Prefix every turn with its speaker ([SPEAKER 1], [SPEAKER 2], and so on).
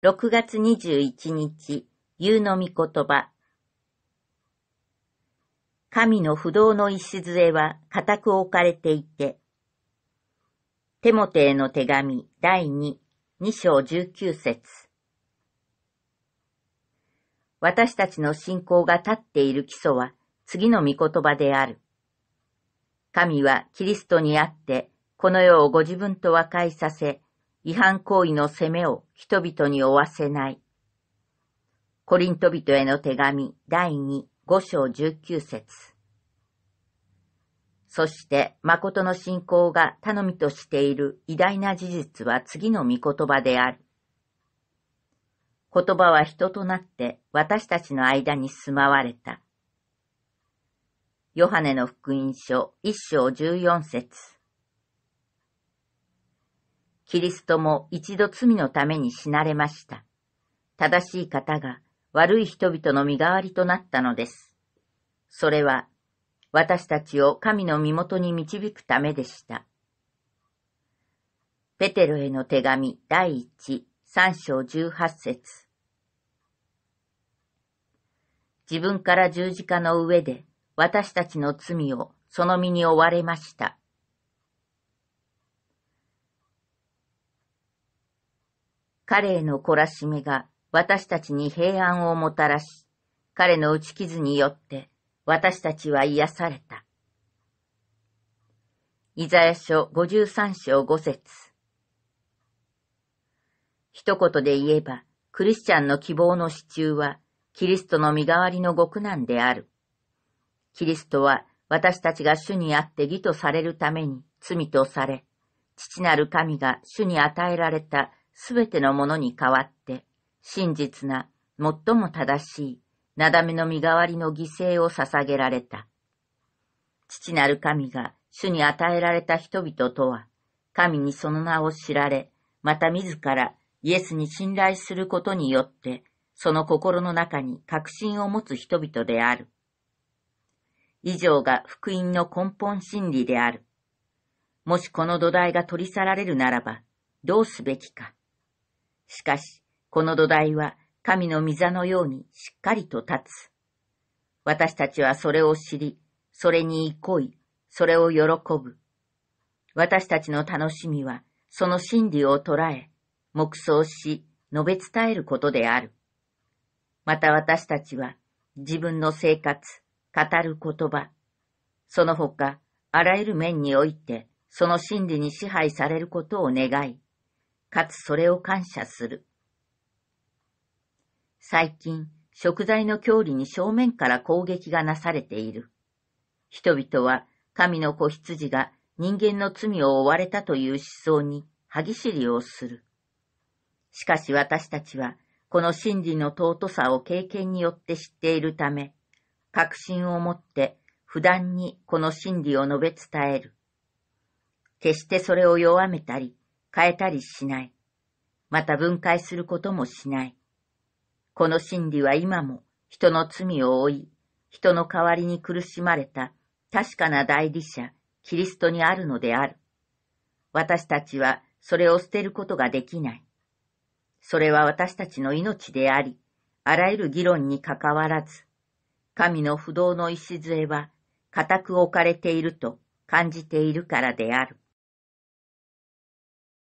[SPEAKER 1] 六月二十一日、夕の御言葉。神の不動の礎は固く置かれていて。テモテへの手紙第二、二章十九節。私たちの信仰が立っている基礎は次の御言葉である。神はキリストにあって、この世をご自分と和解させ、違反行為の責めを人々に負わせない。コリント人への手紙第2、5章19節そして、誠の信仰が頼みとしている偉大な事実は次の御言葉である。言葉は人となって私たちの間に住まわれた。ヨハネの福音書1章14節キリストも一度罪のために死なれました。正しい方が悪い人々の身代わりとなったのです。それは私たちを神の身元に導くためでした。ペテロへの手紙第一、三章十八節自分から十字架の上で私たちの罪をその身に追われました。彼への懲らしめが私たちに平安をもたらし、彼の打ち傷によって私たちは癒された。イザヤ書53章5節一言で言えば、クリスチャンの希望の支柱は、キリストの身代わりの極難である。キリストは私たちが主にあって義とされるために罪とされ、父なる神が主に与えられたすべてのものに代わって、真実な、最も正しい、なだめの身代わりの犠牲を捧げられた。父なる神が主に与えられた人々とは、神にその名を知られ、また自らイエスに信頼することによって、その心の中に確信を持つ人々である。以上が福音の根本真理である。もしこの土台が取り去られるならば、どうすべきか。しかし、この土台は神の御座のようにしっかりと立つ。私たちはそれを知り、それに憩い、それを喜ぶ。私たちの楽しみは、その真理を捉え、黙想し、述べ伝えることである。また私たちは、自分の生活、語る言葉、その他、あらゆる面において、その真理に支配されることを願い、かつそれを感謝する。最近、食材の郷里に正面から攻撃がなされている。人々は神の子羊が人間の罪を負われたという思想に歯ぎしりをする。しかし私たちは、この真理の尊さを経験によって知っているため、確信を持って不断にこの真理を述べ伝える。決してそれを弱めたり、変えたりしない。また分解することもしない。この真理は今も人の罪を負い、人の代わりに苦しまれた確かな代理者、キリストにあるのである。私たちはそれを捨てることができない。それは私たちの命であり、あらゆる議論にかかわらず、神の不動の礎は固く置かれていると感じているからである。